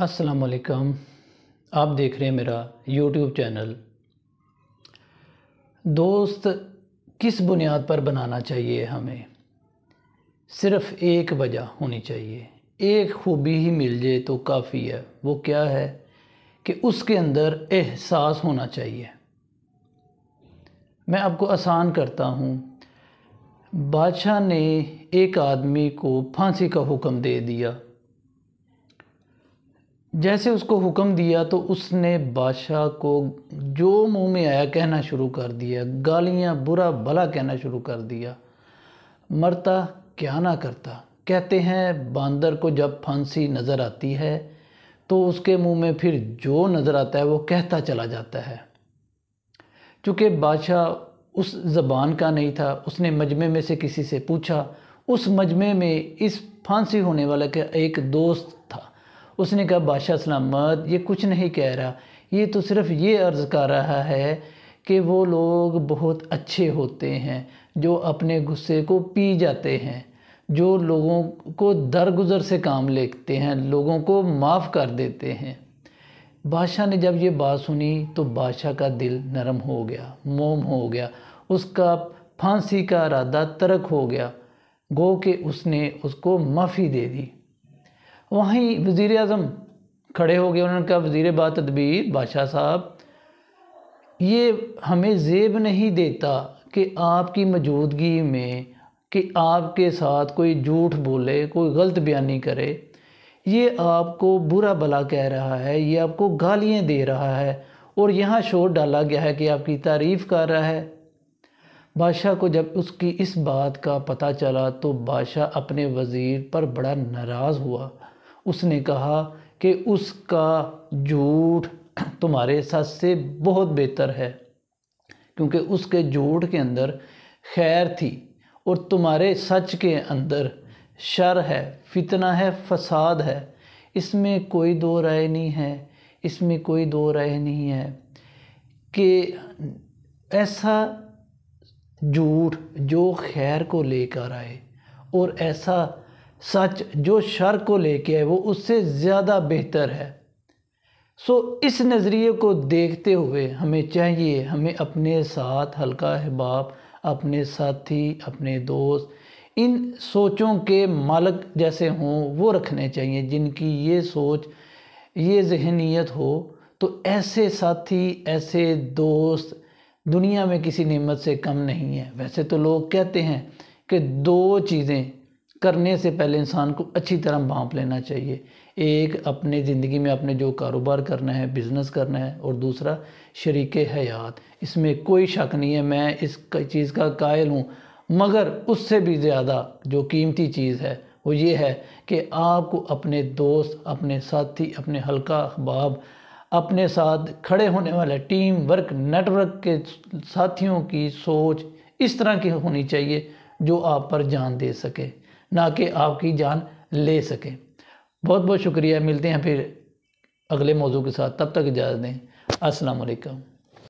असलकम आप देख रहे हैं मेरा YouTube चैनल दोस्त किस बुनियाद पर बनाना चाहिए हमें सिर्फ़ एक वजह होनी चाहिए एक खूबी ही मिल जाए तो काफ़ी है वो क्या है कि उसके अंदर एहसास होना चाहिए मैं आपको आसान करता हूँ बादशाह ने एक आदमी को फांसी का हुक्म दे दिया जैसे उसको हुक्म दिया तो उसने बादशाह को जो मुंह में आया कहना शुरू कर दिया गालियां बुरा भला कहना शुरू कर दिया मरता क्या ना करता कहते हैं बंदर को जब फांसी नज़र आती है तो उसके मुंह में फिर जो नज़र आता है वो कहता चला जाता है चूँकि बादशाह उस ज़बान का नहीं था उसने मजमे में से किसी से पूछा उस मजमे में इस फांसी होने वाले का एक दोस्त था उसने कहा बादशाह सलामत ये कुछ नहीं कह रहा ये तो सिर्फ ये अर्ज़ कर रहा है कि वो लोग बहुत अच्छे होते हैं जो अपने गुस्से को पी जाते हैं जो लोगों को दरगुजर से काम लेते हैं लोगों को माफ़ कर देते हैं बादशाह ने जब ये बात सुनी तो बादशाह का दिल नरम हो गया मोम हो गया उसका फांसी का इरादा तरक हो गया गो कि उसने उसको माफ़ी दे दी वहीं वज़ी अजम खड़े हो गए उन्होंने कहा वज़ी बा तदबीर बादशाह साहब ये हमें जेब नहीं देता कि आपकी मौजूदगी में कि आपके साथ कोई झूठ बोले कोई गलत बयानी करे ये आपको बुरा भला कह रहा है ये आपको गालियाँ दे रहा है और यहाँ शोर डाला गया है कि आपकी तारीफ़ कर रहा है बादशाह को जब उसकी इस बात का पता चला तो बादशाह अपने वज़ीर पर बड़ा नाराज़ हुआ उसने कहा कि उसका झूठ तुम्हारे सच से बहुत बेहतर है क्योंकि उसके झूठ के अंदर खैर थी और तुम्हारे सच के अंदर शर है फितना है फसाद है इसमें कोई दो राय नहीं है इसमें कोई दो राय नहीं है कि ऐसा झूठ जो खैर को लेकर आए और ऐसा सच जो शर को लेके है वो उससे ज़्यादा बेहतर है सो इस नज़रिए को देखते हुए हमें चाहिए हमें अपने साथ हल्का अहबाब अपने साथी अपने दोस्त इन सोचों के मालक जैसे हों वो रखने चाहिए जिनकी ये सोच ये जहनीत हो तो ऐसे साथी ऐसे दोस्त दुनिया में किसी नेमत से कम नहीं है वैसे तो लोग कहते हैं कि दो चीज़ें करने से पहले इंसान को अच्छी तरह भाँप लेना चाहिए एक अपने ज़िंदगी में अपने जो कारोबार करना है बिज़नेस करना है और दूसरा शरीक हयात इसमें कोई शक नहीं है मैं इस चीज़ का कायल हूँ मगर उससे भी ज़्यादा जो कीमती चीज़ है वो ये है कि आपको अपने दोस्त अपने साथी अपने हल्का अखबाब अपने साथ खड़े होने वाले टीम वर्क नेटवर्क के साथियों की सोच इस तरह की होनी चाहिए जो आप पर जान दे सके ना कि आपकी जान ले सकें बहुत बहुत शुक्रिया मिलते हैं फिर अगले मौजू के साथ तब तक इजाज़त दें असलकम